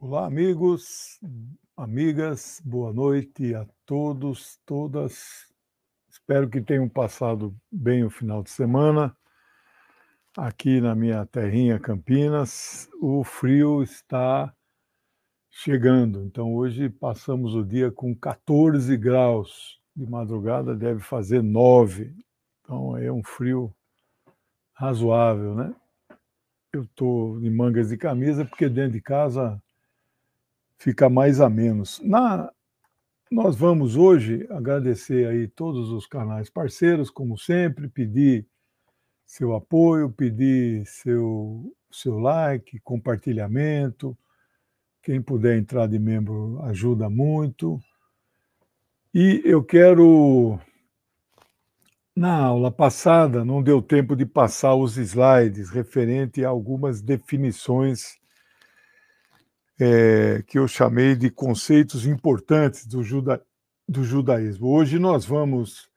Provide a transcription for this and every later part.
Olá, amigos, amigas, boa noite a todos, todas. Espero que tenham passado bem o final de semana. Aqui na minha terrinha Campinas, o frio está chegando. Então, hoje passamos o dia com 14 graus. De madrugada deve fazer 9. Então, é um frio razoável, né? Eu estou em mangas de camisa porque dentro de casa fica mais a menos. Na nós vamos hoje agradecer aí todos os canais parceiros, como sempre, pedir seu apoio, pedir seu seu like, compartilhamento. Quem puder entrar de membro ajuda muito. E eu quero na aula passada não deu tempo de passar os slides referente a algumas definições é, que eu chamei de conceitos importantes do, juda, do judaísmo. Hoje nós vamos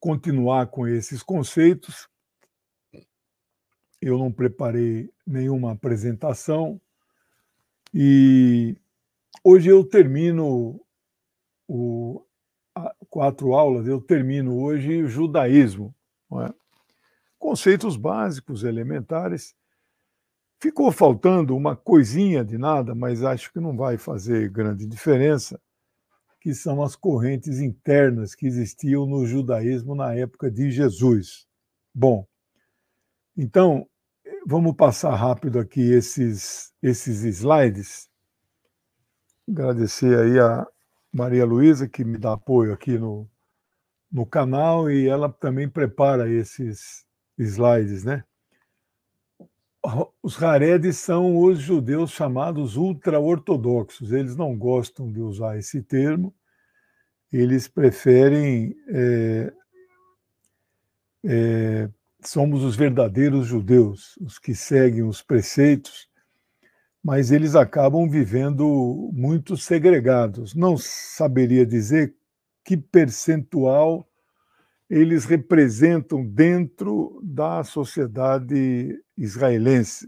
continuar com esses conceitos. Eu não preparei nenhuma apresentação e hoje eu termino o, quatro aulas, eu termino hoje o judaísmo. É? Conceitos básicos, elementares, Ficou faltando uma coisinha de nada, mas acho que não vai fazer grande diferença, que são as correntes internas que existiam no judaísmo na época de Jesus. Bom, então vamos passar rápido aqui esses, esses slides. Agradecer aí a Maria Luísa, que me dá apoio aqui no, no canal, e ela também prepara esses slides, né? Os Haredes são os judeus chamados ultra-ortodoxos. Eles não gostam de usar esse termo, eles preferem. É, é, somos os verdadeiros judeus, os que seguem os preceitos, mas eles acabam vivendo muito segregados. Não saberia dizer que percentual eles representam dentro da sociedade israelense.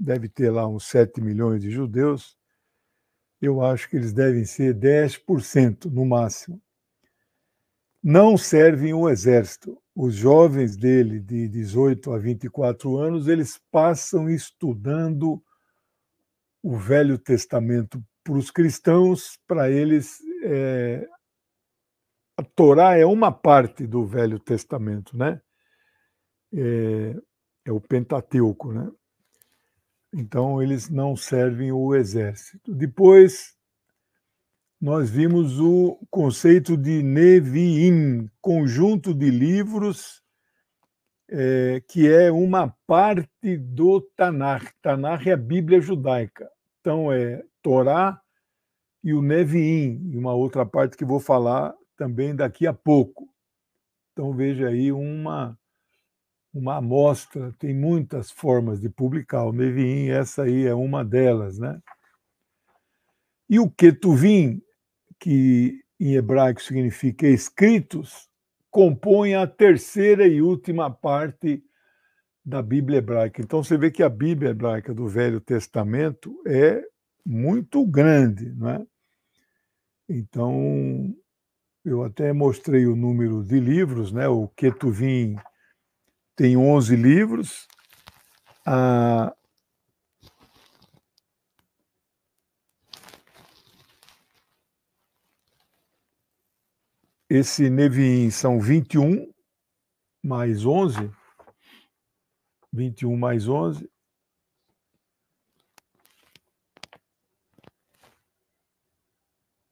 Deve ter lá uns 7 milhões de judeus. Eu acho que eles devem ser 10% no máximo. Não servem o exército. Os jovens dele, de 18 a 24 anos, eles passam estudando o Velho Testamento para os cristãos, para eles é, a Torá é uma parte do Velho Testamento, né? É, é o Pentateuco, né? Então eles não servem o exército. Depois nós vimos o conceito de Neviim, conjunto de livros é, que é uma parte do Tanakh. Tanakh é a Bíblia judaica. Então é Torá e o Neviim, e uma outra parte que vou falar também daqui a pouco. Então veja aí uma uma amostra, tem muitas formas de publicar o Mevin, essa aí é uma delas, né? E o Ketuvim, que em hebraico significa escritos, compõe a terceira e última parte da Bíblia hebraica. Então você vê que a Bíblia hebraica do Velho Testamento é muito grande, né? Então eu até mostrei o número de livros, né? O Ketuvim tem 11 livros. A Esse Neviim são 21 mais 11. 21 mais 11.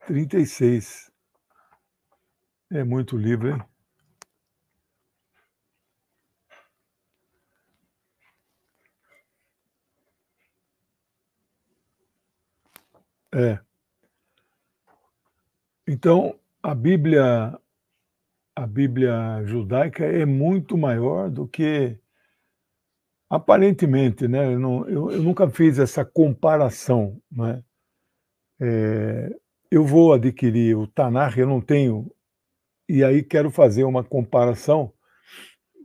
Trinta e seis. É muito livre. hein? É. Então, a Bíblia a Bíblia judaica é muito maior do que aparentemente, né? Eu, não, eu, eu nunca fiz essa comparação, né? É, eu vou adquirir o Tanakh, eu não tenho e aí quero fazer uma comparação,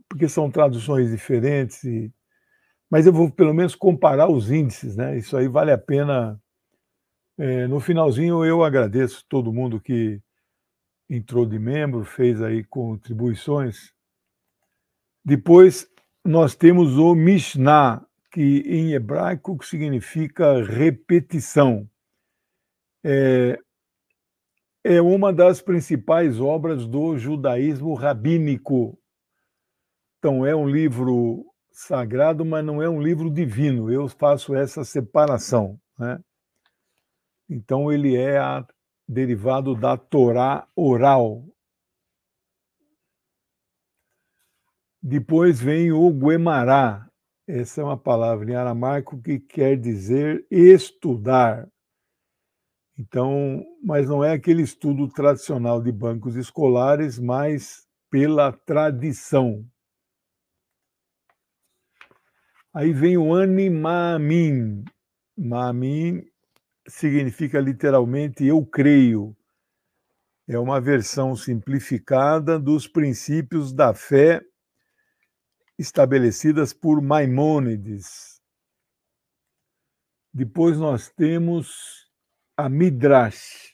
porque são traduções diferentes, e... mas eu vou pelo menos comparar os índices, né? Isso aí vale a pena. É, no finalzinho eu agradeço todo mundo que entrou de membro, fez aí contribuições. Depois nós temos o Mishnah, que em hebraico significa repetição. É, é uma das principais obras do judaísmo rabínico. Então, é um livro sagrado, mas não é um livro divino. Eu faço essa separação. Né? Então, ele é a, derivado da Torá oral. Depois vem o Guemará. Essa é uma palavra em aramaico que quer dizer estudar. Então, mas não é aquele estudo tradicional de bancos escolares, mas pela tradição. Aí vem o animamin. Mamin significa literalmente eu creio. É uma versão simplificada dos princípios da fé estabelecidas por Maimônides. Depois nós temos a Midrash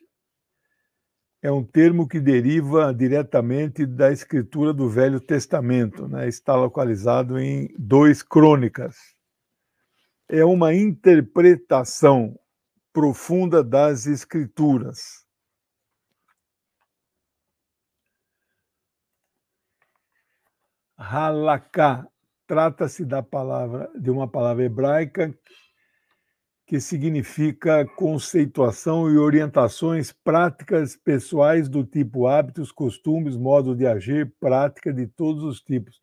é um termo que deriva diretamente da escritura do Velho Testamento, né? está localizado em 2 Crônicas. É uma interpretação profunda das escrituras. Halaká trata-se da palavra de uma palavra hebraica que significa conceituação e orientações práticas pessoais do tipo hábitos, costumes, modo de agir, prática de todos os tipos.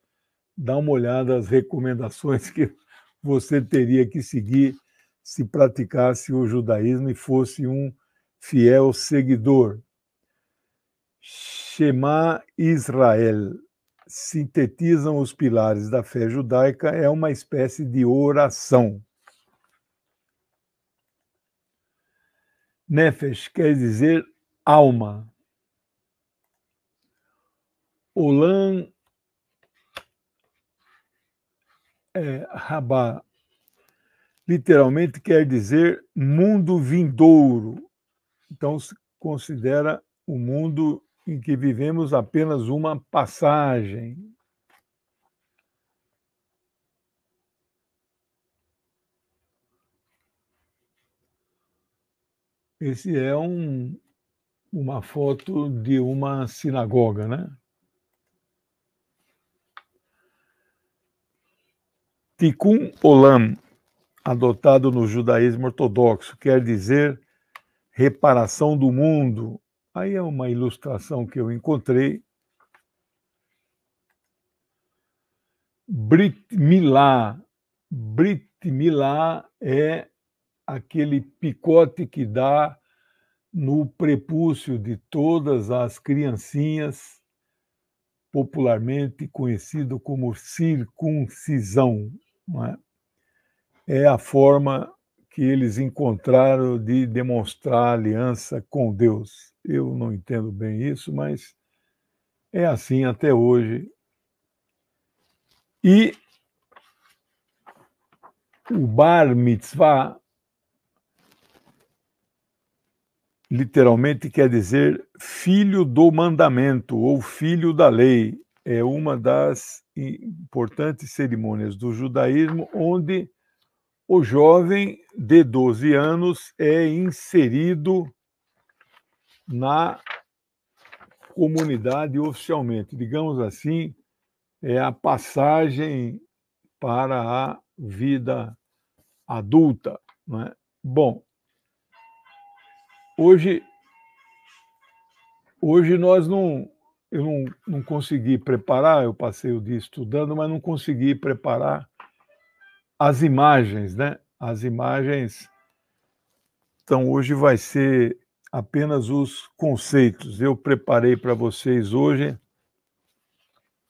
Dá uma olhada às recomendações que você teria que seguir se praticasse o judaísmo e fosse um fiel seguidor. Shema Israel sintetizam os pilares da fé judaica é uma espécie de oração Nefesh quer dizer alma. Olam é, Rabá literalmente quer dizer mundo vindouro. Então se considera o mundo em que vivemos apenas uma passagem. Esse é um, uma foto de uma sinagoga, né? Tikkun Olam, adotado no judaísmo ortodoxo, quer dizer reparação do mundo. Aí é uma ilustração que eu encontrei. Brit Milá. Brit Milá é aquele picote que dá no prepúcio de todas as criancinhas, popularmente conhecido como circuncisão. É? é a forma que eles encontraram de demonstrar aliança com Deus. Eu não entendo bem isso, mas é assim até hoje. E o Bar Mitzvah literalmente quer dizer filho do mandamento ou filho da lei. É uma das importantes cerimônias do judaísmo onde o jovem de 12 anos é inserido na comunidade oficialmente. Digamos assim, é a passagem para a vida adulta. Não é? Bom, Hoje, hoje nós não, eu não, não consegui preparar, eu passei o dia estudando, mas não consegui preparar as imagens, né? As imagens. Então hoje vai ser apenas os conceitos. Eu preparei para vocês hoje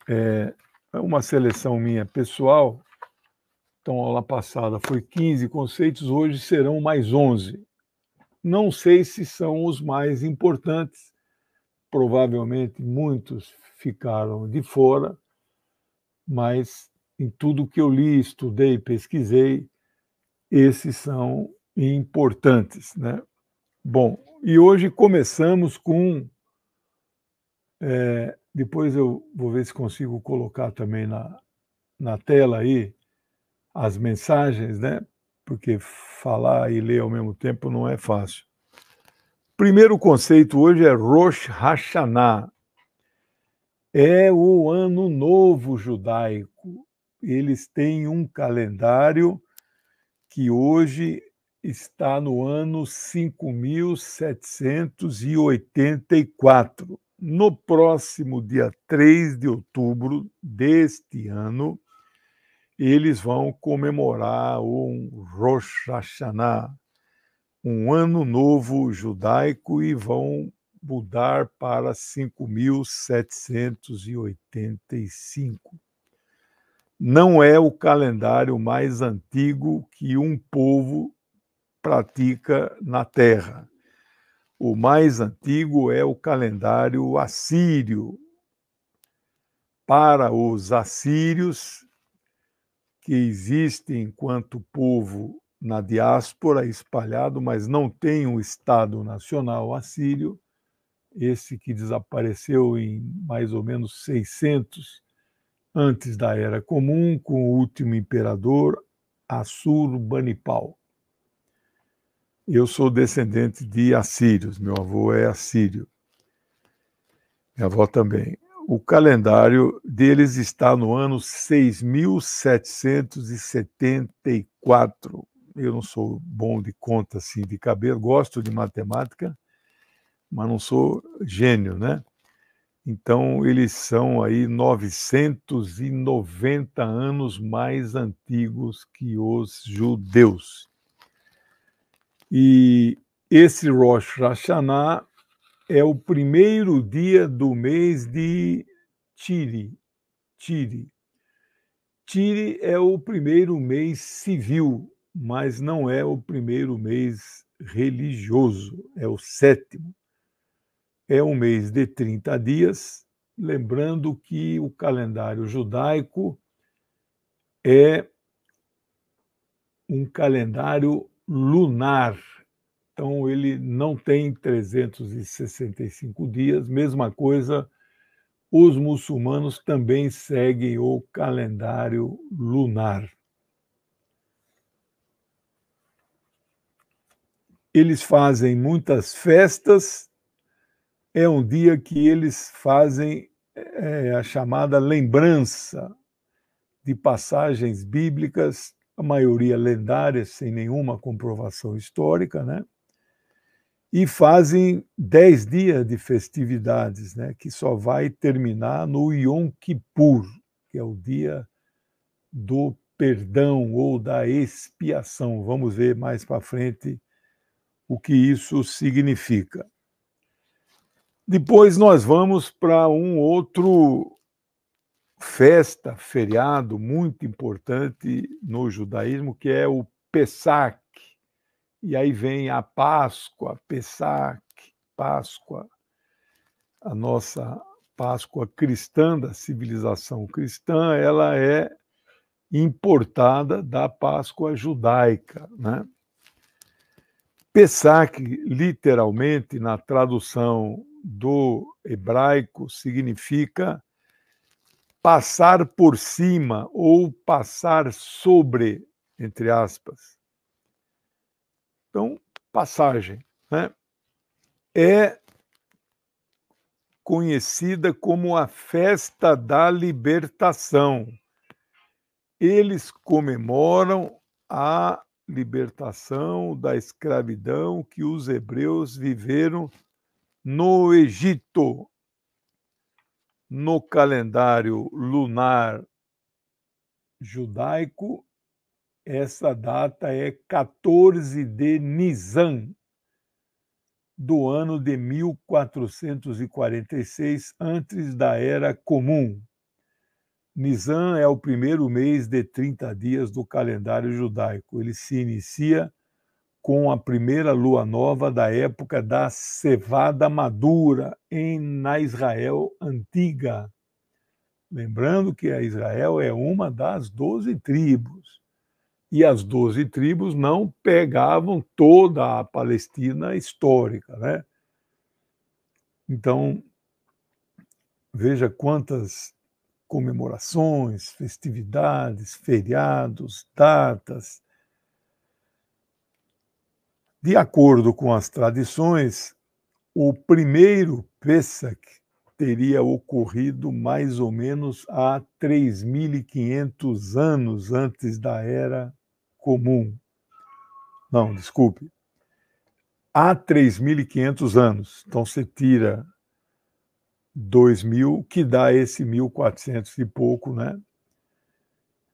é, é uma seleção minha pessoal. Então, a aula passada foi 15 conceitos, hoje serão mais 11 não sei se são os mais importantes. Provavelmente muitos ficaram de fora, mas em tudo que eu li, estudei, pesquisei, esses são importantes, né? Bom, e hoje começamos com. É, depois eu vou ver se consigo colocar também na, na tela aí as mensagens, né? porque falar e ler ao mesmo tempo não é fácil. Primeiro conceito hoje é Rosh Hashanah. É o ano novo judaico. Eles têm um calendário que hoje está no ano 5784. No próximo dia 3 de outubro deste ano, eles vão comemorar um Rosh Hashanah, um ano novo judaico, e vão mudar para 5.785. Não é o calendário mais antigo que um povo pratica na Terra. O mais antigo é o calendário assírio. Para os assírios, que existe enquanto povo na diáspora espalhado, mas não tem um Estado nacional assírio, esse que desapareceu em mais ou menos 600 antes da Era Comum, com o último imperador Assurbanipal. Eu sou descendente de assírios, meu avô é assírio, minha avó também. O calendário deles está no ano 6774. Eu não sou bom de conta assim de cabelo, gosto de matemática, mas não sou gênio, né? Então, eles são aí 990 anos mais antigos que os judeus. E esse Rosh Hashanah é o primeiro dia do mês de Tire. Tire. é o primeiro mês civil, mas não é o primeiro mês religioso, é o sétimo. É um mês de 30 dias, lembrando que o calendário judaico é um calendário lunar então, ele não tem 365 dias. Mesma coisa, os muçulmanos também seguem o calendário lunar. Eles fazem muitas festas. É um dia que eles fazem é, é a chamada lembrança de passagens bíblicas, a maioria lendárias, sem nenhuma comprovação histórica, né? e fazem dez dias de festividades, né, que só vai terminar no Yom Kippur, que é o dia do perdão ou da expiação. Vamos ver mais para frente o que isso significa. Depois nós vamos para um outro festa, feriado muito importante no judaísmo, que é o Pesach, e aí vem a Páscoa, Pesach, Páscoa, a nossa Páscoa cristã da civilização cristã, ela é importada da Páscoa judaica, né? Pessac, literalmente, na tradução do hebraico, significa passar por cima ou passar sobre, entre aspas. Então, passagem né? é conhecida como a Festa da Libertação. Eles comemoram a libertação da escravidão que os hebreus viveram no Egito. No calendário lunar judaico, essa data é 14 de Nizam, do ano de 1446, antes da Era Comum. Nizam é o primeiro mês de 30 dias do calendário judaico. Ele se inicia com a primeira lua nova da época da cevada madura em na Israel antiga. Lembrando que a Israel é uma das doze tribos e as doze tribos não pegavam toda a Palestina histórica, né? Então, veja quantas comemorações, festividades, feriados, datas. De acordo com as tradições, o primeiro Pesach teria ocorrido mais ou menos há 3.500 anos antes da Era Comum. Não, desculpe. Há 3.500 anos. Então você tira 2.000, que dá esse 1.400 e pouco, né?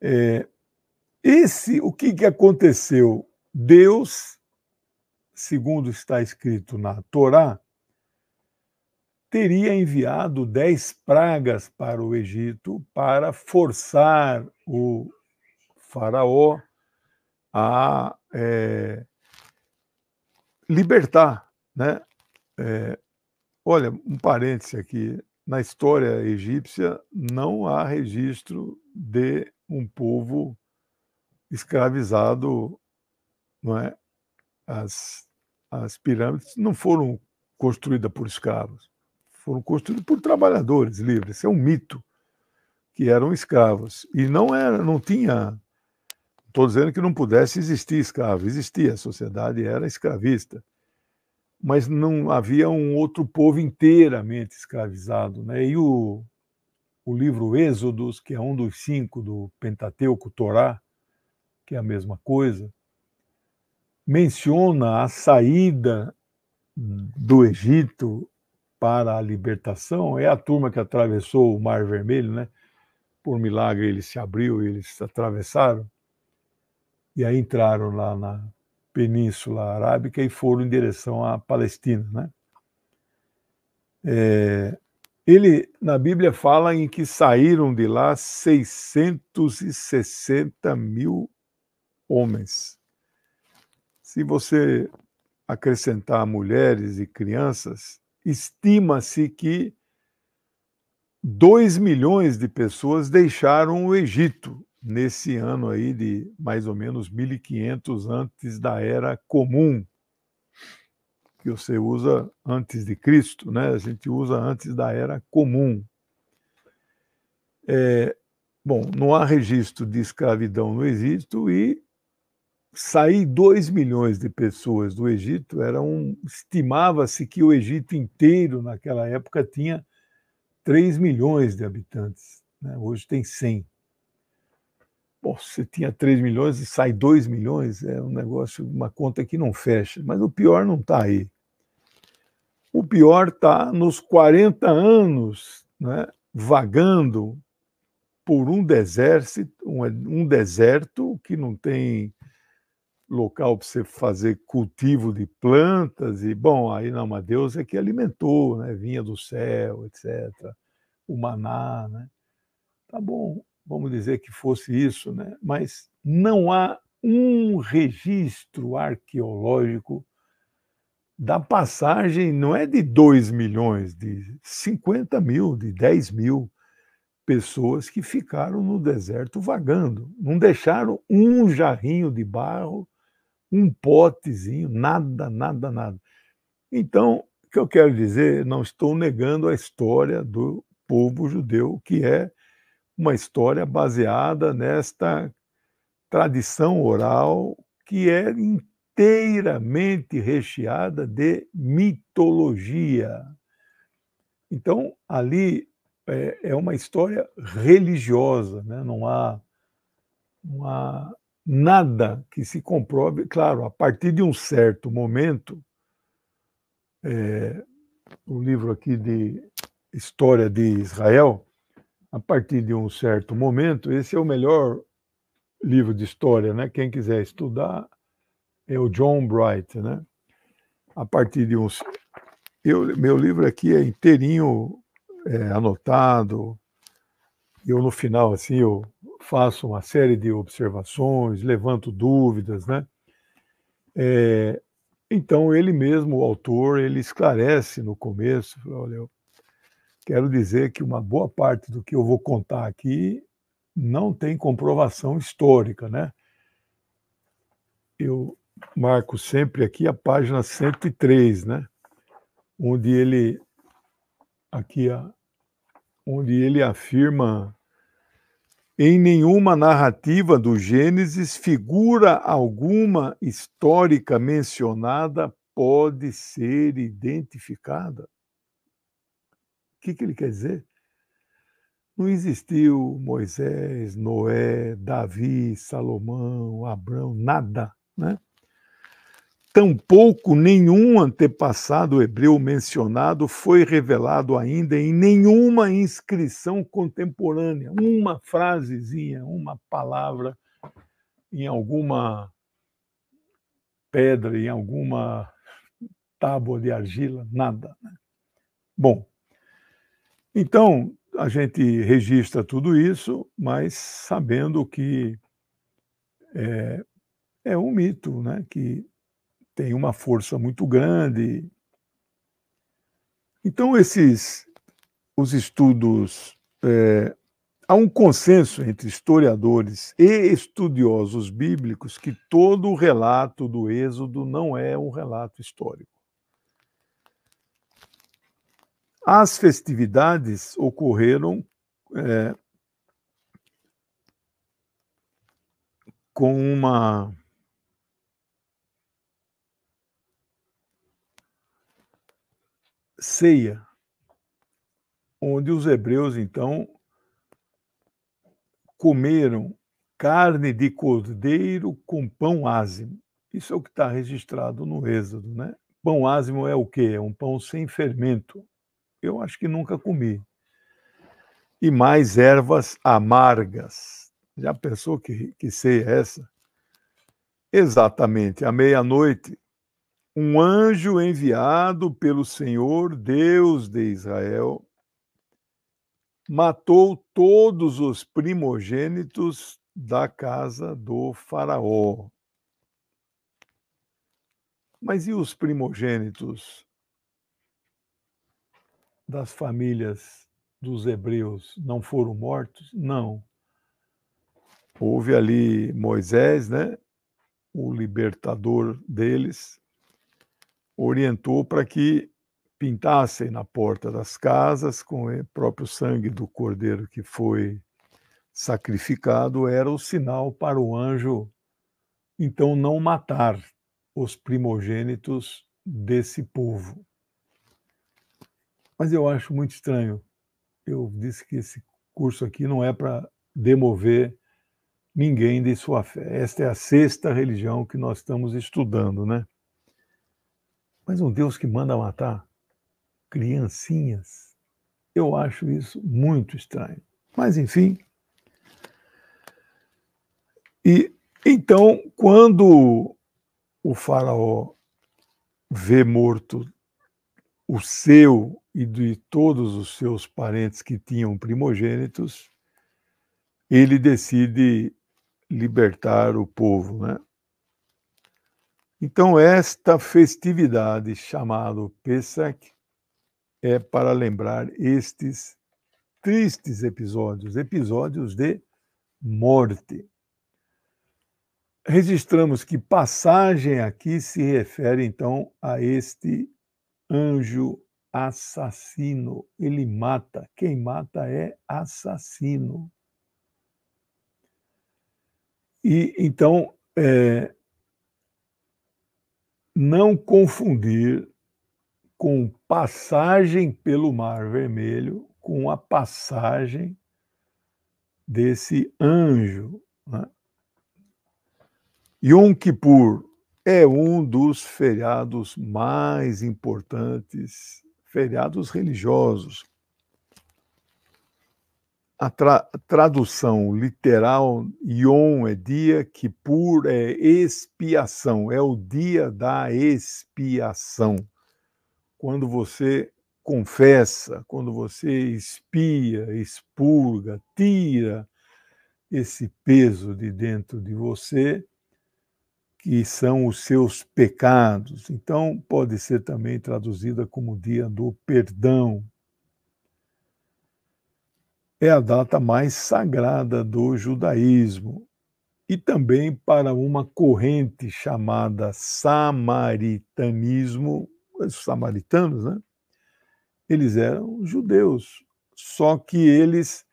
É, esse, o que, que aconteceu? Deus, segundo está escrito na Torá, teria enviado dez pragas para o Egito para forçar o faraó a é, libertar, né? É, olha, um parêntese aqui. Na história egípcia não há registro de um povo escravizado, não é? As, as pirâmides não foram construídas por escravos. Foram construídos por trabalhadores livres, isso é um mito, que eram escravos. E não era, não tinha. Estou dizendo que não pudesse existir escravo, existia, a sociedade era escravista. Mas não havia um outro povo inteiramente escravizado. Né? E o, o livro Êxodos, que é um dos cinco do Pentateuco, Torá, que é a mesma coisa, menciona a saída do Egito para a libertação é a turma que atravessou o Mar Vermelho, né? Por milagre ele se abriu, eles atravessaram e aí entraram lá na Península Arábica e foram em direção à Palestina, né? É, ele, na Bíblia, fala em que saíram de lá 660 mil homens. Se você acrescentar mulheres e crianças, estima-se que 2 milhões de pessoas deixaram o Egito nesse ano aí de mais ou menos 1500 antes da era comum que você usa antes de Cristo, né? A gente usa antes da era comum. É, bom, não há registro de escravidão no Egito e sair 2 milhões de pessoas do Egito era um estimava-se que o Egito inteiro naquela época tinha 3 milhões de habitantes, né? Hoje tem 100. Bom, você tinha 3 milhões e sai 2 milhões, é um negócio, uma conta que não fecha, mas o pior não está aí. O pior está nos 40 anos, né, vagando por um deserto, um, um deserto que não tem local para você fazer cultivo de plantas e bom aí não uma deusa é que alimentou né vinha do céu etc o maná né tá bom vamos dizer que fosse isso né mas não há um registro arqueológico da passagem não é de 2 milhões de 50 mil de 10 mil pessoas que ficaram no deserto vagando não deixaram um jarrinho de barro um potezinho, nada, nada, nada. Então, o que eu quero dizer, não estou negando a história do povo judeu, que é uma história baseada nesta tradição oral que é inteiramente recheada de mitologia. Então, ali é, é uma história religiosa, né? não, há, não há nada que se comprove, claro, a partir de um certo momento, é, o livro aqui de História de Israel, a partir de um certo momento, esse é o melhor livro de história, né? Quem quiser estudar é o John Bright, né? A partir de um, eu, meu livro aqui é inteirinho é, anotado. Eu no final assim eu faço uma série de observações, levanto dúvidas, né? É, então ele mesmo, o autor, ele esclarece no começo, olha, eu quero dizer que uma boa parte do que eu vou contar aqui não tem comprovação histórica, né? Eu marco sempre aqui a página 103, né? Onde ele aqui a, onde ele afirma em nenhuma narrativa do Gênesis, figura alguma histórica mencionada pode ser identificada. O que, que ele quer dizer? Não existiu Moisés, Noé, Davi, Salomão, Abraão, nada, né? Tampouco nenhum antepassado hebreu mencionado foi revelado ainda em nenhuma inscrição contemporânea. Uma frasezinha, uma palavra em alguma pedra, em alguma tábua de argila, nada. Né? Bom, então a gente registra tudo isso, mas sabendo que é, é um mito, né? que tem uma força muito grande. Então, esses os estudos. É, há um consenso entre historiadores e estudiosos bíblicos que todo o relato do Êxodo não é um relato histórico. As festividades ocorreram é, com uma ceia, onde os hebreus, então, comeram carne de cordeiro com pão ázimo. Isso é o que está registrado no Êxodo, né? Pão ázimo é o quê? É um pão sem fermento. Eu acho que nunca comi. E mais ervas amargas. Já pensou que, que ceia é essa? Exatamente, à meia-noite, um anjo enviado pelo Senhor Deus de Israel matou todos os primogênitos da casa do Faraó. Mas e os primogênitos das famílias dos hebreus não foram mortos? Não. Houve ali Moisés, né? O libertador deles, orientou para que pintassem na porta das casas com o próprio sangue do cordeiro que foi sacrificado, era o sinal para o anjo então não matar os primogênitos desse povo. Mas eu acho muito estranho. Eu disse que esse curso aqui não é para demover ninguém de sua fé. Esta é a sexta religião que nós estamos estudando, né? Mas um Deus que manda matar criancinhas, eu acho isso muito estranho. Mas, enfim. E então, quando o Faraó vê morto o seu e de todos os seus parentes que tinham primogênitos, ele decide libertar o povo, né? Então, esta festividade, chamada Pesach, é para lembrar estes tristes episódios, episódios de morte. Registramos que passagem aqui se refere, então, a este anjo assassino. Ele mata. Quem mata é assassino. E então, é, não confundir com passagem pelo Mar Vermelho, com a passagem desse anjo. Né? Yom Kippur é um dos feriados mais importantes, feriados religiosos a tra tradução literal, Yom é dia, Kippur é expiação, é o dia da expiação. Quando você confessa, quando você expia, expurga, tira esse peso de dentro de você, que são os seus pecados. Então, pode ser também traduzida como dia do perdão, é a data mais sagrada do judaísmo e também para uma corrente chamada samaritanismo, os samaritanos, né? Eles eram judeus, só que eles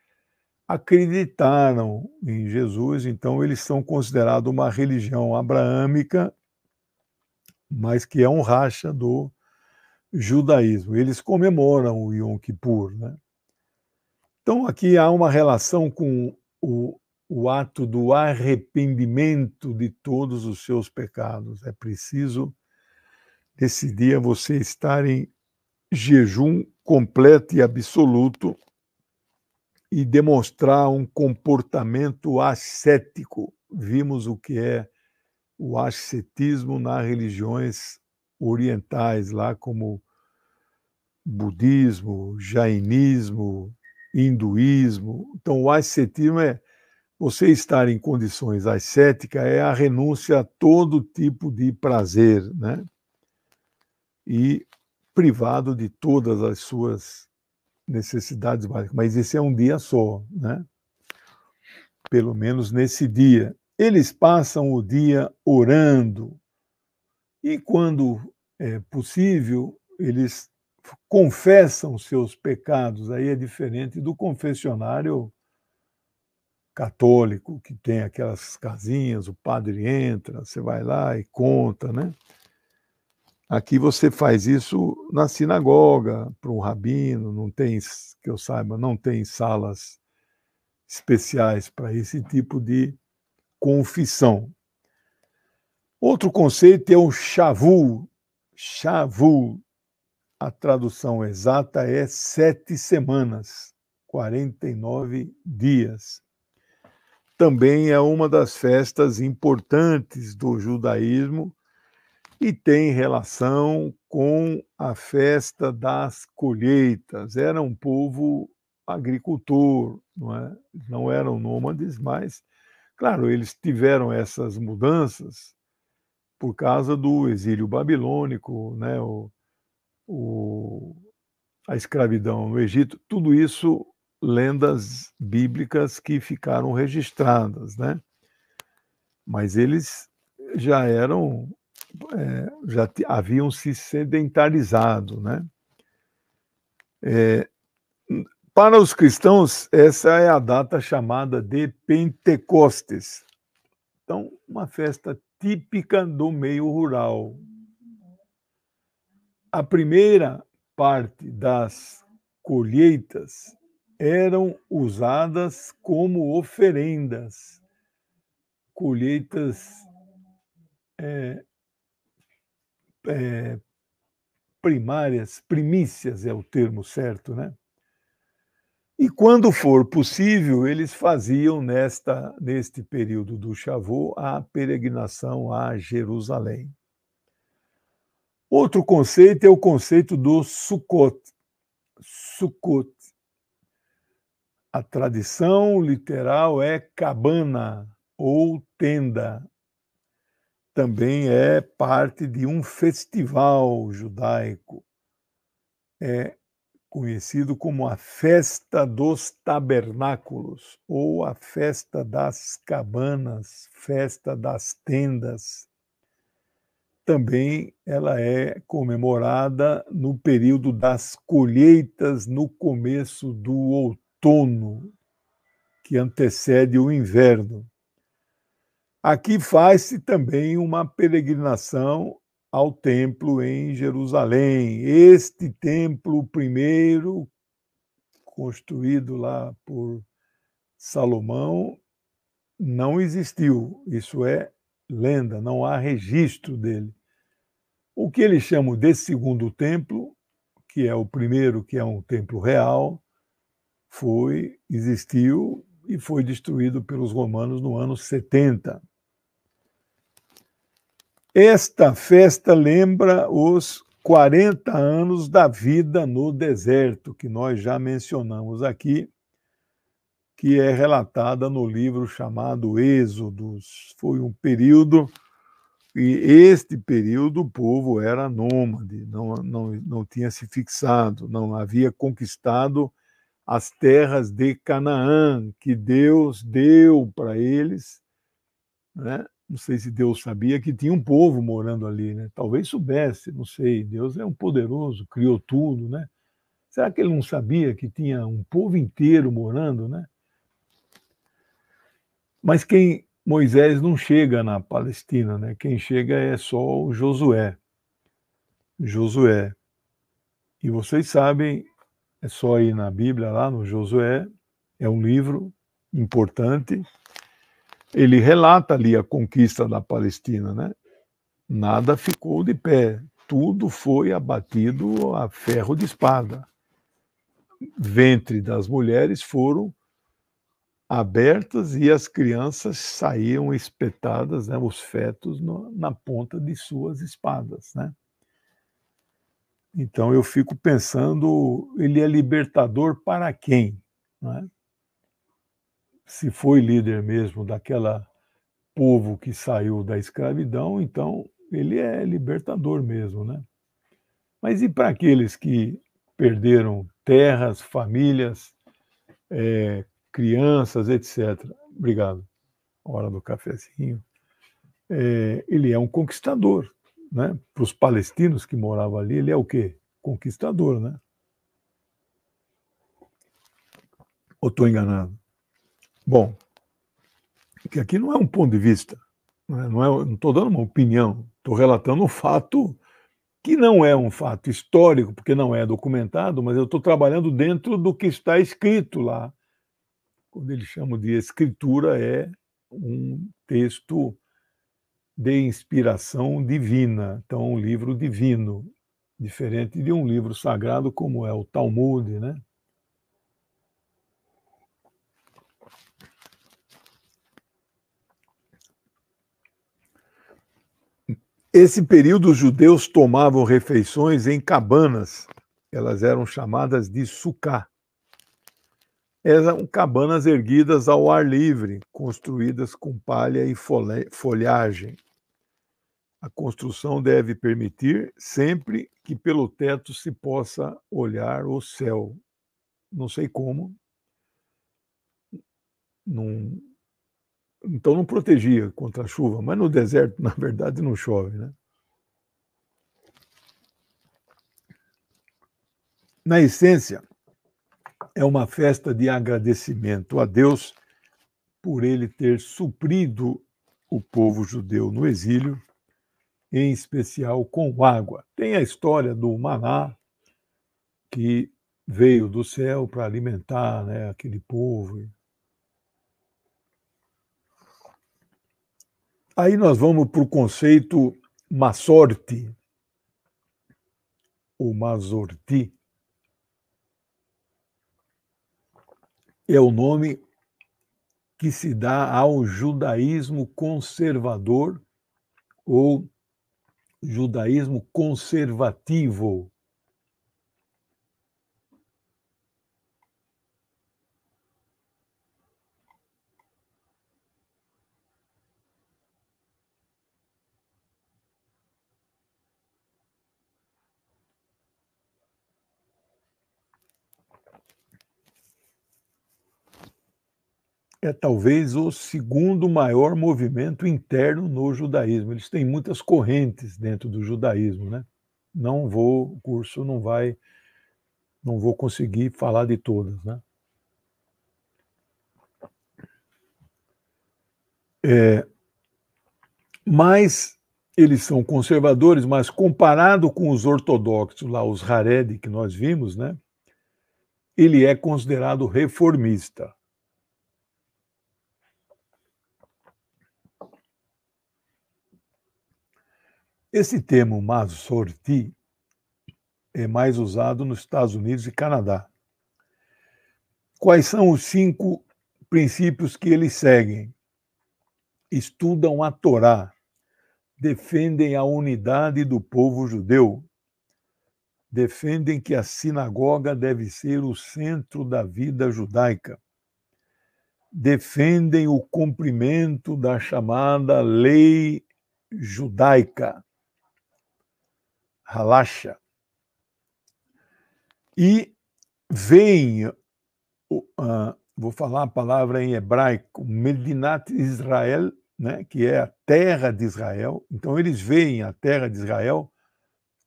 acreditaram em Jesus, então eles são considerados uma religião abraâmica, mas que é um racha do judaísmo. Eles comemoram o Yom Kippur, né? Então, aqui há uma relação com o, o ato do arrependimento de todos os seus pecados. É preciso, nesse dia, você estar em jejum completo e absoluto e demonstrar um comportamento ascético. Vimos o que é o ascetismo nas religiões orientais, lá como budismo, jainismo, hinduísmo. Então, o ascetismo é você estar em condições ascéticas é a renúncia a todo tipo de prazer, né? E privado de todas as suas necessidades básicas. Mas esse é um dia só, né? Pelo menos nesse dia. Eles passam o dia orando. E quando é possível, eles confessam seus pecados, aí é diferente do confessionário católico, que tem aquelas casinhas, o padre entra, você vai lá e conta, né? Aqui você faz isso na sinagoga, para um rabino, não tem, que eu saiba, não tem salas especiais para esse tipo de confissão. Outro conceito é o shavu. Shavu a tradução exata é sete semanas, 49 dias. Também é uma das festas importantes do judaísmo e tem relação com a festa das colheitas. Era um povo agricultor, não, é? não eram nômades, mas, claro, eles tiveram essas mudanças por causa do exílio babilônico, né? O, o, a escravidão no Egito, tudo isso lendas bíblicas que ficaram registradas, né? Mas eles já eram, é, já haviam se sedentarizado, né? É, para os cristãos, essa é a data chamada de Pentecostes. Então, uma festa típica do meio rural, a primeira parte das colheitas eram usadas como oferendas, colheitas é, é, primárias, primícias é o termo certo, né? E quando for possível, eles faziam nesta neste período do Chavô a peregrinação a Jerusalém. Outro conceito é o conceito do Sukkot. Sukkot. A tradição literal é cabana ou tenda. Também é parte de um festival judaico. É conhecido como a Festa dos Tabernáculos ou a Festa das Cabanas, Festa das Tendas também ela é comemorada no período das colheitas no começo do outono, que antecede o inverno. Aqui faz-se também uma peregrinação ao templo em Jerusalém. Este templo primeiro, construído lá por Salomão, não existiu, isso é lenda, não há registro dele. O que eles chamam de segundo templo, que é o primeiro, que é um templo real, foi, existiu e foi destruído pelos romanos no ano 70. Esta festa lembra os 40 anos da vida no deserto, que nós já mencionamos aqui, que é relatada no livro chamado Êxodos. Foi um período e este período o povo era nômade, não, não, não tinha se fixado, não havia conquistado as terras de Canaã que Deus deu para eles. Né? Não sei se Deus sabia que tinha um povo morando ali, né? talvez soubesse, não sei. Deus é um poderoso, criou tudo. Né? Será que ele não sabia que tinha um povo inteiro morando? Né? Mas quem Moisés não chega na Palestina, né? Quem chega é só o Josué. Josué. E vocês sabem, é só ir na Bíblia lá no Josué, é um livro importante. Ele relata ali a conquista da Palestina, né? Nada ficou de pé, tudo foi abatido a ferro de espada. Ventre das mulheres foram abertas e as crianças saíam espetadas, né, os fetos, no, na ponta de suas espadas. Né? Então eu fico pensando, ele é libertador para quem? Né? Se foi líder mesmo daquela povo que saiu da escravidão, então ele é libertador mesmo, né? Mas e para aqueles que perderam terras, famílias, é, crianças, etc. Obrigado. Hora do cafezinho. É, ele é um conquistador, né? Para os palestinos que moravam ali, ele é o quê? Conquistador, né? Ou estou enganado? Bom, que aqui não é um ponto de vista, né? é, não estou é, dando uma opinião, estou relatando um fato que não é um fato histórico, porque não é documentado, mas eu estou trabalhando dentro do que está escrito lá quando eles chamam de escritura, é um texto de inspiração divina, então um livro divino, diferente de um livro sagrado como é o Talmud, né? Esse período os judeus tomavam refeições em cabanas, elas eram chamadas de sucá eram cabanas erguidas ao ar livre, construídas com palha e folhagem. A construção deve permitir sempre que pelo teto se possa olhar o céu. Não sei como. Então não protegia contra a chuva, mas no deserto, na verdade, não chove, né? Na essência, é uma festa de agradecimento a Deus por ele ter suprido o povo judeu no exílio, em especial com água. Tem a história do maná que veio do céu para alimentar né, aquele povo. Aí nós vamos para o conceito masorte, ou masorti, é o nome que se dá ao judaísmo conservador ou judaísmo conservativo, é talvez o segundo maior movimento interno no judaísmo. Eles têm muitas correntes dentro do judaísmo, né? Não vou, o curso não vai, não vou conseguir falar de todas, né? É, mas eles são conservadores, mas comparado com os ortodoxos, lá os Haredi que nós vimos, né? Ele é considerado reformista. Esse termo masorti é mais usado nos Estados Unidos e Canadá. Quais são os cinco princípios que eles seguem? Estudam a Torá, defendem a unidade do povo judeu, defendem que a sinagoga deve ser o centro da vida judaica, defendem o cumprimento da chamada lei judaica Halacha, e vem, uh, vou falar a palavra em hebraico, Medinat Israel, né, que é a terra de Israel. Então, eles veem a terra de Israel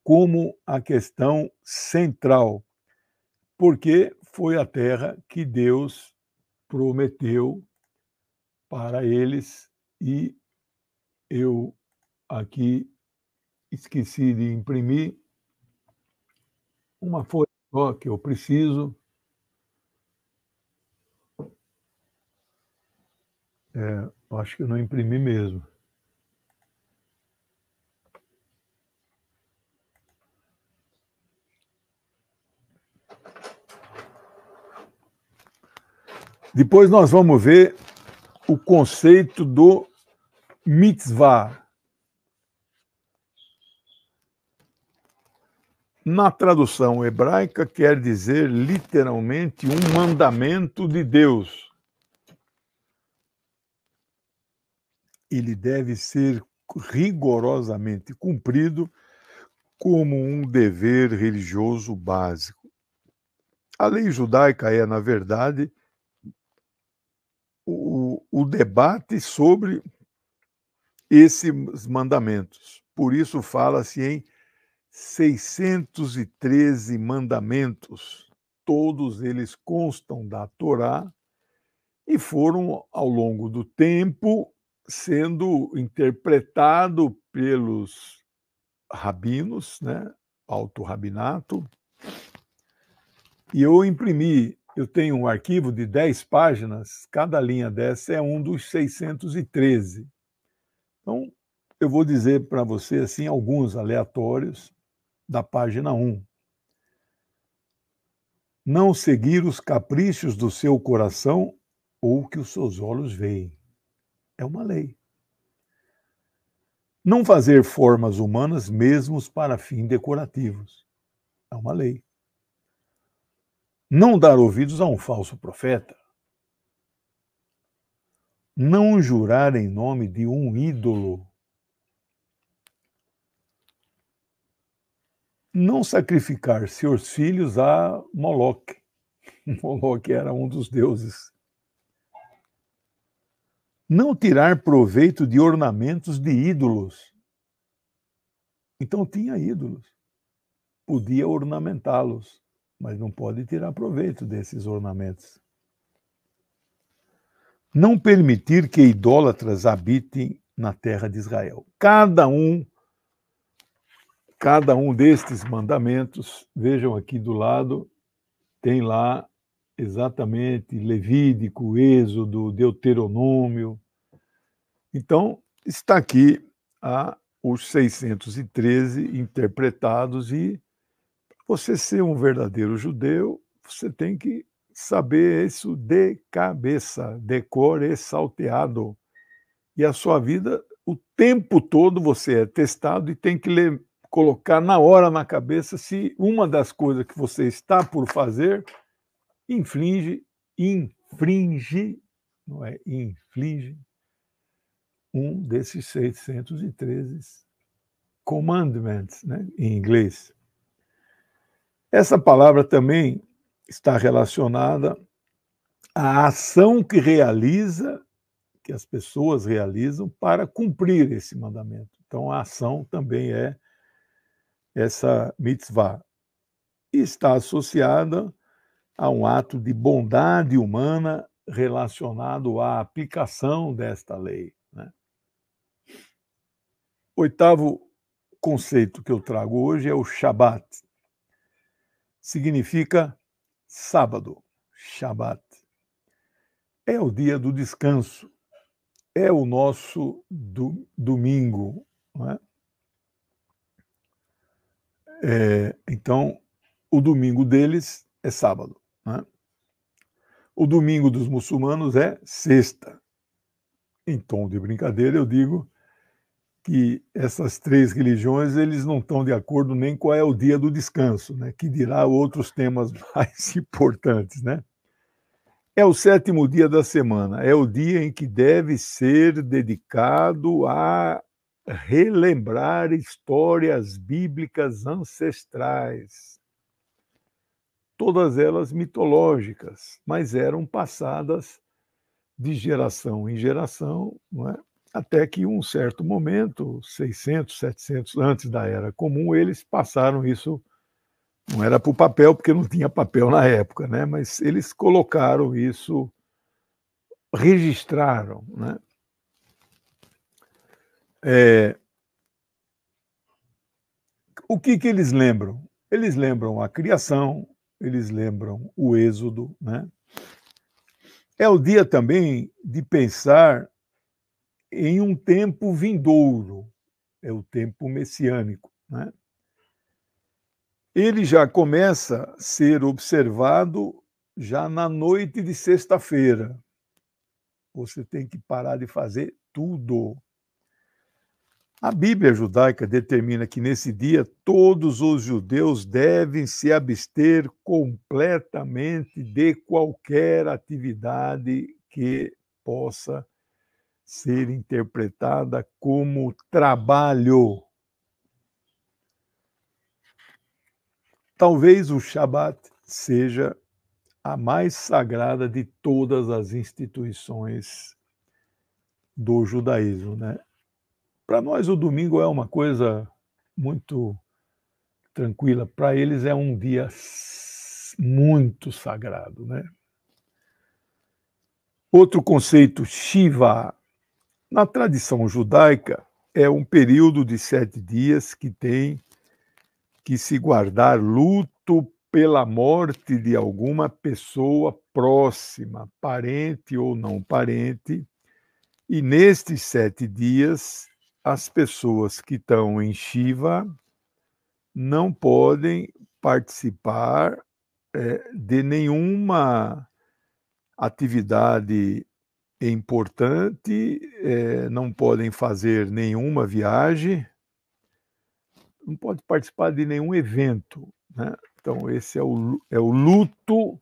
como a questão central, porque foi a terra que Deus prometeu para eles e eu aqui esqueci de imprimir uma folha só que eu preciso. É, acho que eu não imprimi mesmo. Depois nós vamos ver o conceito do mitzvah. Na tradução hebraica, quer dizer literalmente um mandamento de Deus. Ele deve ser rigorosamente cumprido como um dever religioso básico. A lei judaica é, na verdade, o, o debate sobre esses mandamentos. Por isso fala-se em 613 mandamentos, todos eles constam da Torá e foram, ao longo do tempo, sendo interpretado pelos rabinos, né? alto rabinato. E eu imprimi, eu tenho um arquivo de 10 páginas, cada linha dessa é um dos 613. Então, eu vou dizer para você assim alguns aleatórios da página 1. Não seguir os caprichos do seu coração ou o que os seus olhos veem. É uma lei. Não fazer formas humanas mesmo para fins decorativos. É uma lei. Não dar ouvidos a um falso profeta. Não jurar em nome de um ídolo não sacrificar seus filhos a Moloque. Moloque era um dos deuses. Não tirar proveito de ornamentos de ídolos. Então tinha ídolos. Podia ornamentá-los, mas não pode tirar proveito desses ornamentos. Não permitir que idólatras habitem na terra de Israel. Cada um Cada um destes mandamentos, vejam aqui do lado, tem lá exatamente Levídico, Êxodo, Deuteronômio. Então, está aqui a, ah, os 613 interpretados e você ser um verdadeiro judeu, você tem que saber isso de cabeça, de cor e salteado. E a sua vida, o tempo todo você é testado e tem que ler colocar na hora na cabeça se uma das coisas que você está por fazer inflige, infringe, não é inflige, um desses 613 commandments, né, em inglês. Essa palavra também está relacionada à ação que realiza, que as pessoas realizam para cumprir esse mandamento. Então, a ação também é essa mitzvah. está associada a um ato de bondade humana relacionado à aplicação desta lei. Né? Oitavo conceito que eu trago hoje é o Shabat. Significa sábado, Shabat. É o dia do descanso, é o nosso do, domingo. Não é? É, então, o domingo deles é sábado. Né? O domingo dos muçulmanos é sexta. Em tom de brincadeira, eu digo que essas três religiões eles não estão de acordo nem qual é o dia do descanso, né? que dirá outros temas mais importantes. Né? É o sétimo dia da semana, é o dia em que deve ser dedicado a relembrar histórias bíblicas ancestrais, todas elas mitológicas, mas eram passadas de geração em geração, é? até que um certo momento, 600, 700 antes da era comum, eles passaram isso não era para o papel, porque não tinha papel na época, né? mas eles colocaram isso, registraram. Né? É, o que, que eles lembram? Eles lembram a criação, eles lembram o êxodo, né? É o dia também de pensar em um tempo vindouro, é o tempo messiânico, né? Ele já começa a ser observado já na noite de sexta-feira. Você tem que parar de fazer tudo. A Bíblia judaica determina que nesse dia todos os judeus devem se abster completamente de qualquer atividade que possa ser interpretada como trabalho. Talvez o Shabat seja a mais sagrada de todas as instituições do judaísmo, né? Para nós, o domingo é uma coisa muito tranquila. Para eles, é um dia muito sagrado. Né? Outro conceito, Shiva. Na tradição judaica, é um período de sete dias que tem que se guardar luto pela morte de alguma pessoa próxima, parente ou não parente, e nestes sete dias as pessoas que estão em Shiva não podem participar é, de nenhuma atividade importante, é, não podem fazer nenhuma viagem, não pode participar de nenhum evento. Né? Então, esse é o, é o luto.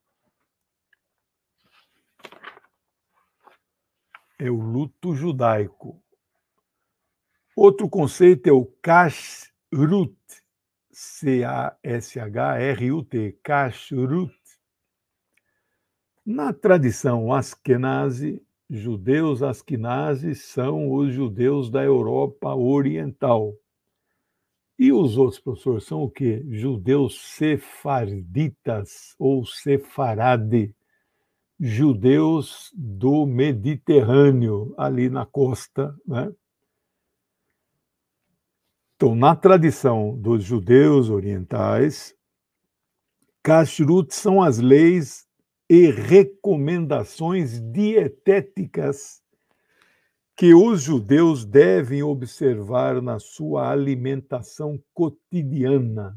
É o luto judaico. Outro conceito é o kashrut, C-A-S-H-R-U-T, kashrut. Na tradição askenazi, judeus Askenazi são os judeus da Europa Oriental. E os outros, professores são o quê? Judeus sefarditas ou sefarade, judeus do Mediterrâneo, ali na costa, né? Então, na tradição dos judeus orientais, kashrut são as leis e recomendações dietéticas que os judeus devem observar na sua alimentação cotidiana.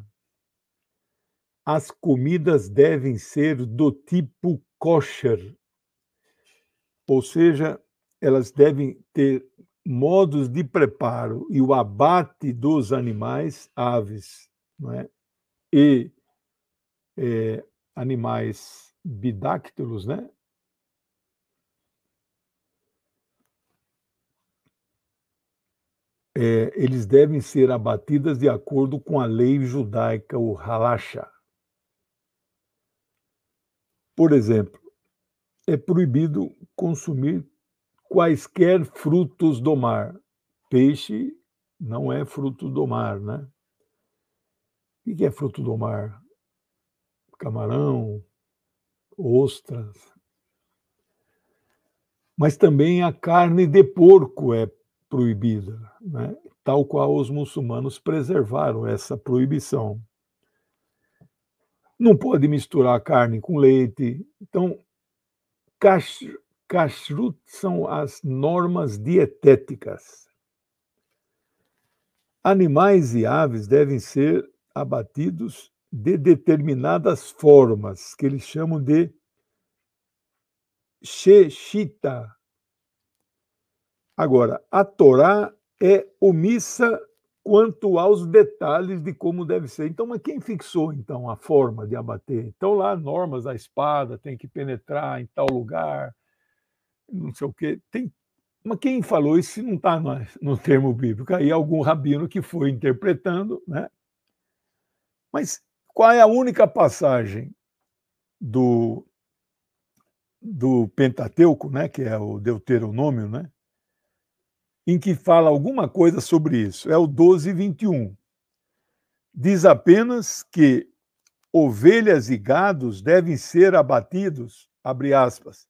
As comidas devem ser do tipo kosher, ou seja, elas devem ter modos de preparo e o abate dos animais, aves, é? e é, animais bidáctilos, né? É, eles devem ser abatidas de acordo com a lei judaica, o halacha. Por exemplo, é proibido consumir quaisquer frutos do mar. Peixe não é fruto do mar, né? O que é fruto do mar? Camarão, ostras. Mas também a carne de porco é proibida, né? tal qual os muçulmanos preservaram essa proibição. Não pode misturar carne com leite. Então, cachorro Kashrut são as normas dietéticas. Animais e aves devem ser abatidos de determinadas formas, que eles chamam de shechita. Agora, a Torá é omissa quanto aos detalhes de como deve ser. Então, mas quem fixou então a forma de abater? Então lá normas a espada tem que penetrar em tal lugar, não sei o quê. Tem... Mas quem falou isso não está no termo bíblico. Aí algum rabino que foi interpretando. Né? Mas qual é a única passagem do, do Pentateuco, né, que é o Deuteronômio, né, em que fala alguma coisa sobre isso? É o 12 21. Diz apenas que ovelhas e gados devem ser abatidos, abre aspas,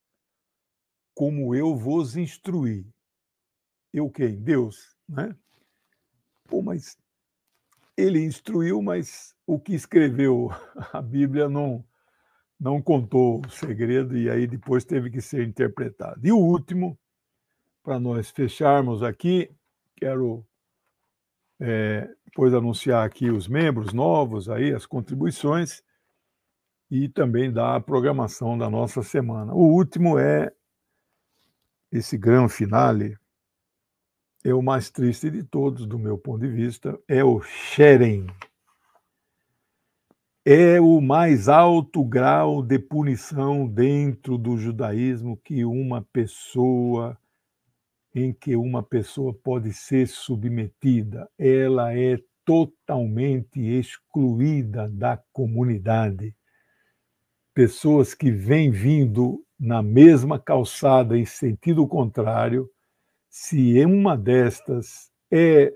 como eu vos instruí. Eu quem? Deus, né? Pô, mas ele instruiu, mas o que escreveu a Bíblia não não contou o segredo e aí depois teve que ser interpretado. E o último, para nós fecharmos aqui, quero é, depois anunciar aqui os membros novos, aí as contribuições e também dar a programação da nossa semana. O último é esse grande finale, é o mais triste de todos, do meu ponto de vista, é o Sherem. É o mais alto grau de punição dentro do judaísmo que uma pessoa em que uma pessoa pode ser submetida. Ela é totalmente excluída da comunidade pessoas que vêm vindo na mesma calçada em sentido contrário, se uma destas é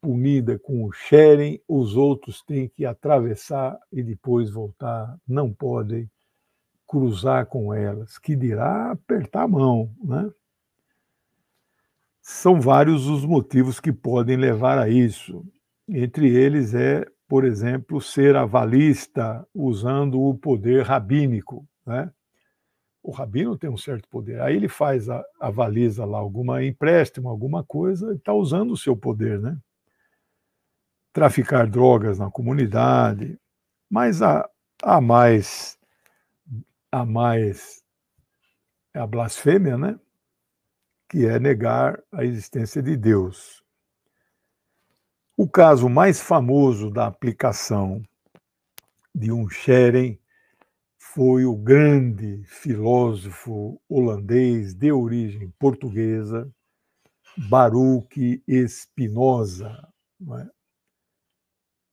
punida com o sharing, os outros têm que atravessar e depois voltar, não podem cruzar com elas, que dirá apertar a mão, né? São vários os motivos que podem levar a isso. Entre eles é por exemplo, ser avalista usando o poder rabínico. Né? O rabino tem um certo poder. Aí ele faz, a, avaliza lá alguma empréstimo, alguma coisa, e está usando o seu poder. Né? Traficar drogas na comunidade. Mas a, a mais. A mais. A blasfêmia, né? Que é negar a existência de Deus. O caso mais famoso da aplicação de um Scheren foi o grande filósofo holandês de origem portuguesa, Baruch Espinosa, é?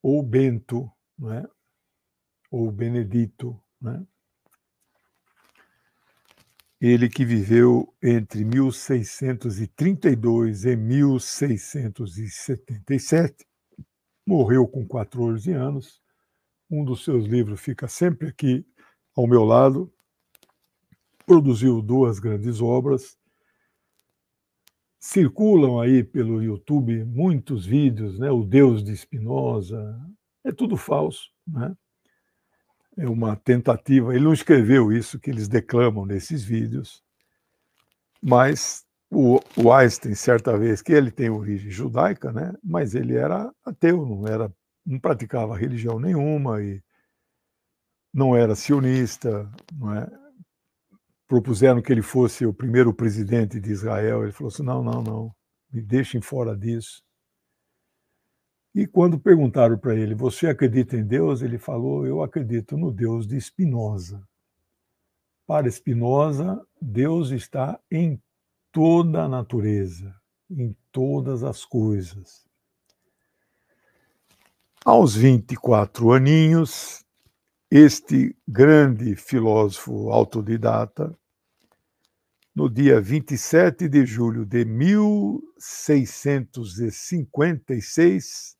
ou Bento, é? ou Benedito. É? Ele que viveu entre 1632 e 1677, morreu com 14 anos. Um dos seus livros fica sempre aqui ao meu lado. Produziu duas grandes obras. Circulam aí pelo YouTube muitos vídeos, né? O Deus de Spinoza. É tudo falso, né? é uma tentativa. Ele não escreveu isso que eles declamam nesses vídeos, mas o, o Einstein, certa vez, que ele tem origem judaica, né? mas ele era ateu, não, era, não praticava religião nenhuma e não era sionista, não é? propuseram que ele fosse o primeiro presidente de Israel, ele falou assim, não, não, não, me deixem fora disso. E quando perguntaram para ele, você acredita em Deus? Ele falou, eu acredito no Deus de Spinoza. Para Spinoza, Deus está em toda a natureza, em todas as coisas. Aos 24 aninhos, este grande filósofo autodidata, no dia 27 de julho de 1656,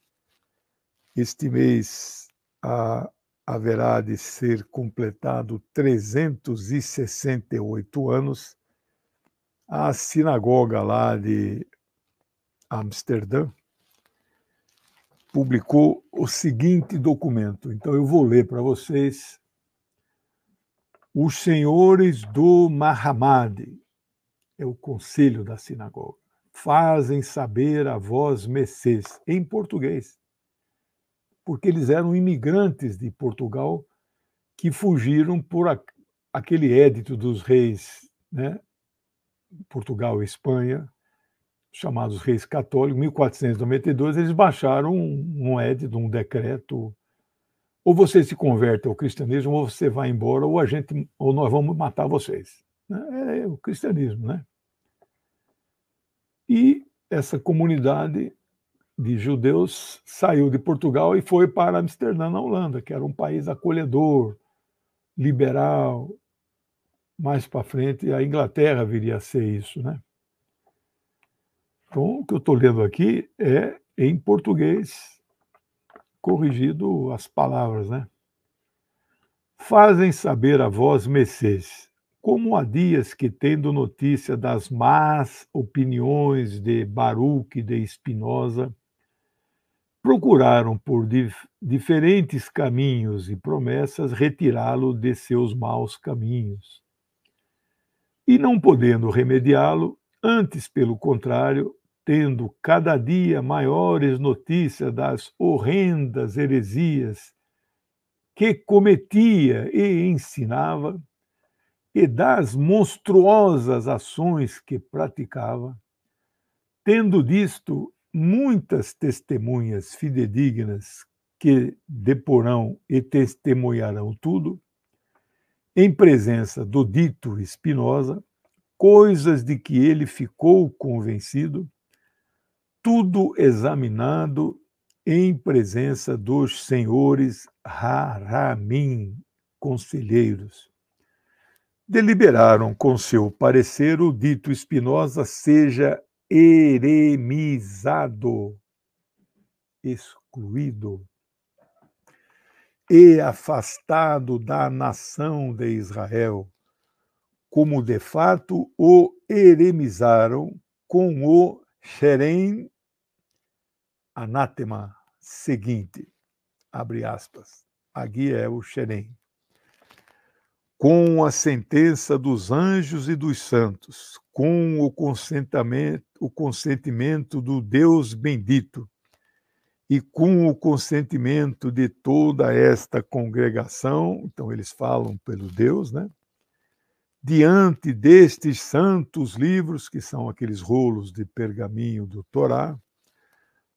este mês a, haverá de ser completado 368 anos a sinagoga lá de Amsterdã publicou o seguinte documento. Então eu vou ler para vocês. Os senhores do Mahamad, é o conselho da sinagoga, fazem saber a voz Messês, em português, porque eles eram imigrantes de Portugal que fugiram por aquele édito dos reis, né? Portugal e Espanha, chamados reis católicos, 1492, eles baixaram um édito, um decreto, ou você se converte ao cristianismo, ou você vai embora, ou a gente, ou nós vamos matar vocês. Né? É, é o cristianismo, né? E essa comunidade de judeus saiu de Portugal e foi para Amsterdã, na Holanda, que era um país acolhedor, liberal. Mais para frente, a Inglaterra viria a ser isso, né? Então, o que eu estou lendo aqui é em português, corrigido as palavras, né? Fazem saber a vós, Messês, como há dias que, tendo notícia das más opiniões de Baruch e de Espinosa, procuraram por dif diferentes caminhos e promessas retirá-lo de seus maus caminhos. E não podendo remediá-lo, antes pelo contrário, tendo cada dia maiores notícias das horrendas heresias que cometia e ensinava, e das monstruosas ações que praticava, tendo disto muitas testemunhas fidedignas que deporão e testemunharão tudo, em presença do dito Espinosa, coisas de que ele ficou convencido, tudo examinado em presença dos senhores Haramim, conselheiros. Deliberaram com seu parecer o dito Espinosa seja eremizado, excluído e afastado da nação de Israel, como de fato o eremizaram com o xerém anátema seguinte, abre aspas, aqui é o xerém, com a sentença dos anjos e dos santos, com o consentimento o consentimento do Deus bendito e com o consentimento de toda esta congregação, então eles falam pelo Deus, né? Diante destes santos livros, que são aqueles rolos de pergaminho do Torá,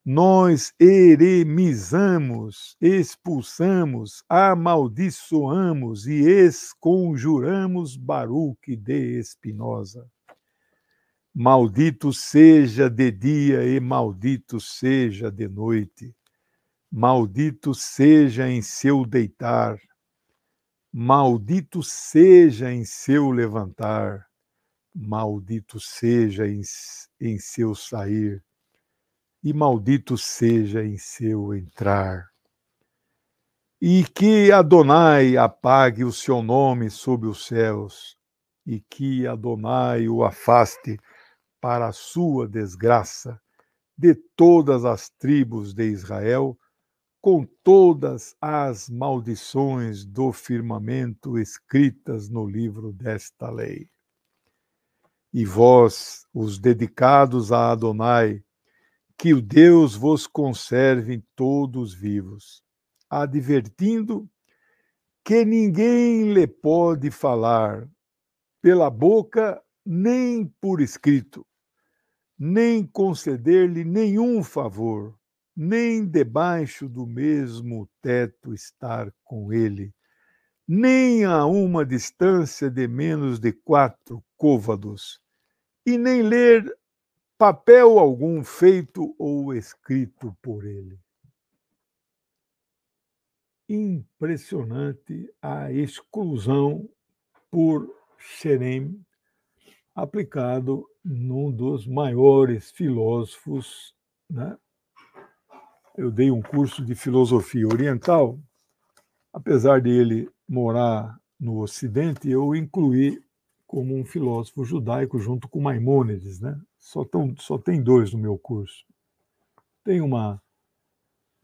nós eremizamos, expulsamos, amaldiçoamos e esconjuramos Baruque de Espinosa Maldito seja de dia e maldito seja de noite. Maldito seja em seu deitar. Maldito seja em seu levantar. Maldito seja em, em seu sair. E maldito seja em seu entrar. E que Adonai apague o seu nome sob os céus, e que Adonai o afaste para a sua desgraça, de todas as tribos de Israel, com todas as maldições do firmamento escritas no livro desta lei. E vós, os dedicados a Adonai, que o Deus vos conserve todos vivos, advertindo que ninguém lhe pode falar pela boca nem por escrito, nem conceder-lhe nenhum favor, nem debaixo do mesmo teto estar com ele, nem a uma distância de menos de quatro côvados, e nem ler papel algum feito ou escrito por ele. Impressionante a exclusão por Xerem aplicado num dos maiores filósofos. Né? Eu dei um curso de filosofia oriental, apesar de ele morar no Ocidente, eu incluí como um filósofo judaico junto com Maimônides. Né? Só, tão, só tem dois no meu curso. Tem uma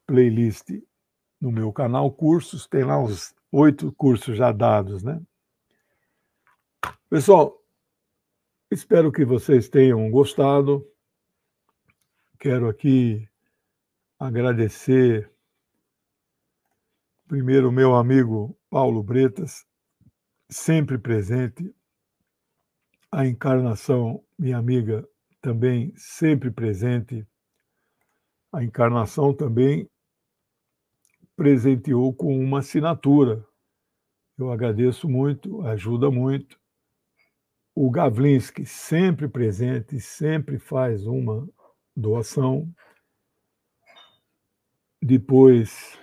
playlist no meu canal Cursos, tem lá os oito cursos já dados. Né? Pessoal, Espero que vocês tenham gostado. Quero aqui agradecer primeiro meu amigo Paulo Bretas, sempre presente, a encarnação, minha amiga, também sempre presente. A encarnação também presenteou com uma assinatura. Eu agradeço muito, ajuda muito. O Gavlinski, sempre presente, sempre faz uma doação. Depois,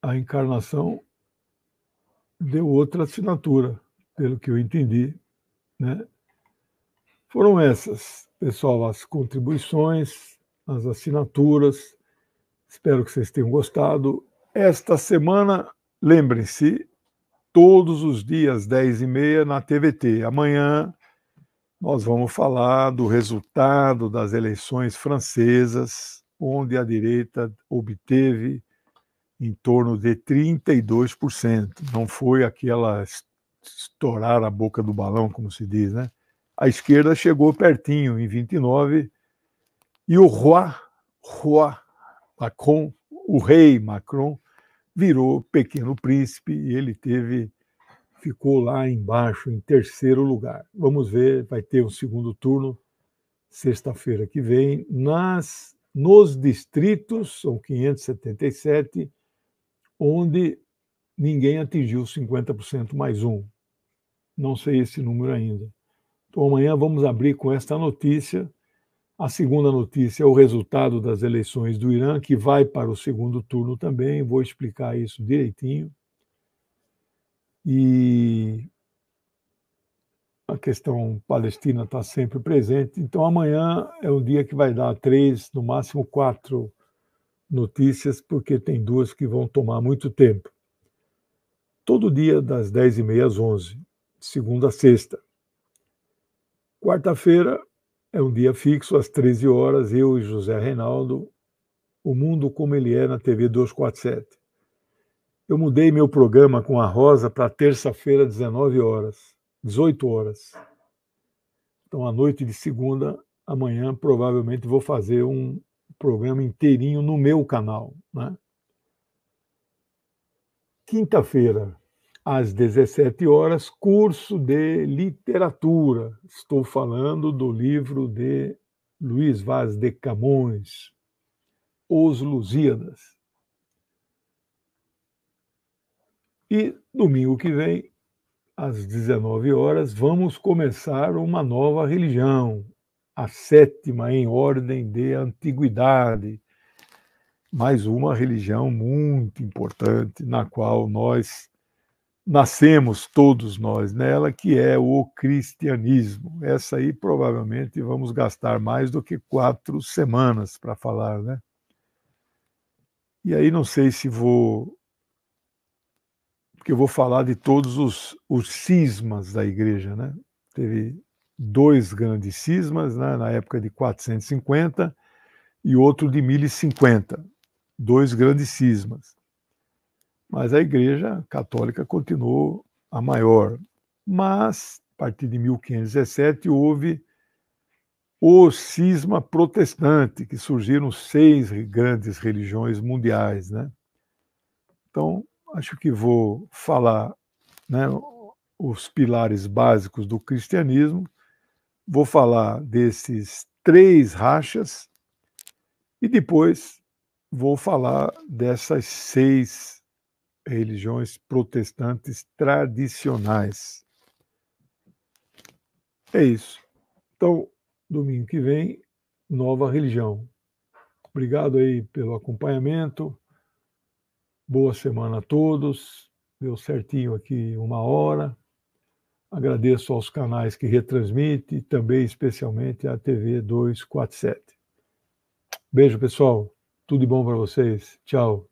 a encarnação deu outra assinatura, pelo que eu entendi. Né? Foram essas, pessoal, as contribuições, as assinaturas. Espero que vocês tenham gostado. Esta semana, lembrem-se, todos os dias, 10 e meia, na TVT. Amanhã nós vamos falar do resultado das eleições francesas, onde a direita obteve em torno de 32%. Não foi aquela estourar a boca do balão, como se diz, né? A esquerda chegou pertinho, em 29, e o Roi, Roi Macron, o rei Macron, virou Pequeno Príncipe e ele teve ficou lá embaixo em terceiro lugar. Vamos ver, vai ter um segundo turno sexta-feira que vem nas nos distritos, são 577, onde ninguém atingiu 50% mais um. Não sei esse número ainda. Então amanhã vamos abrir com esta notícia a segunda notícia é o resultado das eleições do Irã, que vai para o segundo turno também, vou explicar isso direitinho. E a questão palestina está sempre presente, então amanhã é um dia que vai dar três, no máximo quatro notícias, porque tem duas que vão tomar muito tempo. Todo dia, das 10h30 às 11 segunda a sexta. Quarta-feira, é um dia fixo, às 13 horas, eu e José Reinaldo, O Mundo Como Ele É, na TV 247. Eu mudei meu programa com a Rosa para terça-feira, 19 horas, 18 horas. Então, à noite de segunda, amanhã, provavelmente vou fazer um programa inteirinho no meu canal. Né? Quinta-feira, às 17 horas, curso de literatura. Estou falando do livro de Luiz Vaz de Camões, Os Lusíadas. E domingo que vem, às 19 horas, vamos começar uma nova religião, a sétima em ordem de antiguidade. Mais uma religião muito importante na qual nós nascemos todos nós nela, que é o cristianismo. Essa aí provavelmente vamos gastar mais do que quatro semanas para falar, né? E aí não sei se vou. Porque eu vou falar de todos os, os cismas da igreja, né? Teve dois grandes cismas, né? na época de 450 e outro de 1050. Dois grandes cismas mas a Igreja Católica continuou a maior. Mas, a partir de 1517, houve o cisma protestante, que surgiram seis grandes religiões mundiais. Né? Então, acho que vou falar né, os pilares básicos do cristianismo, vou falar desses três rachas e depois vou falar dessas seis religiões protestantes tradicionais. É isso. Então, domingo que vem, nova religião. Obrigado aí pelo acompanhamento. Boa semana a todos. Deu certinho aqui uma hora. Agradeço aos canais que retransmite também especialmente à TV 247. Beijo, pessoal. Tudo de bom para vocês. Tchau.